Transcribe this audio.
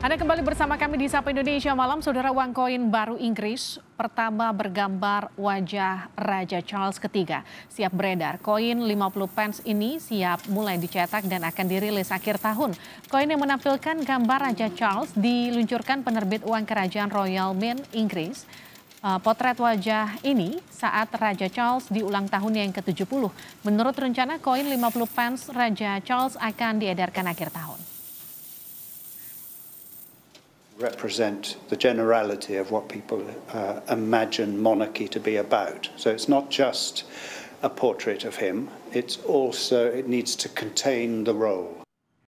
Anda kembali bersama kami di Sapa Indonesia Malam, Saudara uang koin baru Inggris pertama bergambar wajah Raja Charles III Siap beredar, koin 50 pence ini siap mulai dicetak dan akan dirilis akhir tahun. Koin yang menampilkan gambar Raja Charles diluncurkan penerbit uang kerajaan Royal Mint Inggris. Eh, potret wajah ini saat Raja Charles di ulang tahunnya yang ke-70. Menurut rencana koin 50 pence Raja Charles akan diedarkan akhir tahun. represent the generality of what people uh, imagine monarchy to be about. So it's not just a portrait of him, it's also, it needs to contain the role.